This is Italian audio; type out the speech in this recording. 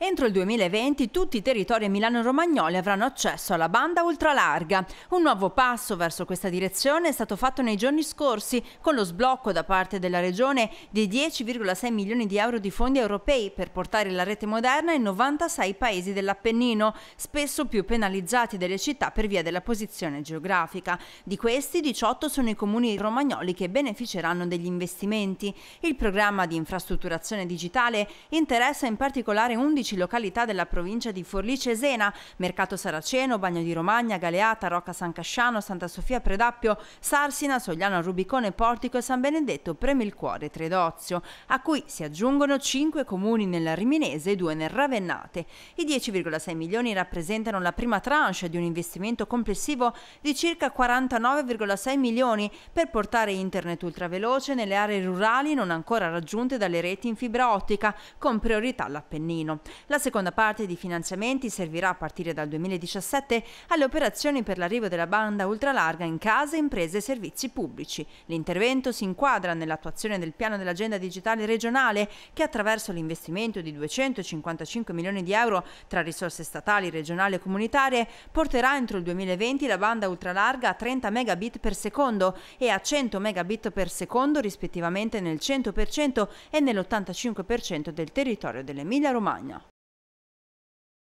Entro il 2020 tutti i territori milano-romagnoli avranno accesso alla banda ultralarga. Un nuovo passo verso questa direzione è stato fatto nei giorni scorsi con lo sblocco da parte della Regione di 10,6 milioni di euro di fondi europei per portare la rete moderna in 96 paesi dell'Appennino, spesso più penalizzati delle città per via della posizione geografica. Di questi 18 sono i comuni romagnoli che beneficeranno degli investimenti. Il programma di infrastrutturazione digitale interessa in particolare 11 15 località della provincia di Forlì Cesena, Mercato Saraceno, Bagno di Romagna, Galeata, Rocca San Casciano, Santa Sofia Predappio, Sarsina, Sogliano Rubicone, Portico e San Benedetto, Premilcuore, Tredozio, a cui si aggiungono 5 comuni nella Riminese e 2 nel Ravennate. I 10,6 milioni rappresentano la prima tranche di un investimento complessivo di circa 49,6 milioni per portare internet ultraveloce nelle aree rurali non ancora raggiunte dalle reti in fibra ottica, con priorità all'Appennino. La seconda parte di finanziamenti servirà a partire dal 2017 alle operazioni per l'arrivo della banda ultralarga in case, imprese e servizi pubblici. L'intervento si inquadra nell'attuazione del piano dell'agenda digitale regionale che attraverso l'investimento di 255 milioni di euro tra risorse statali, regionali e comunitarie porterà entro il 2020 la banda ultralarga a 30 megabit per secondo e a 100 megabit per secondo rispettivamente nel 100% e nell'85% del territorio dell'Emilia-Romagna.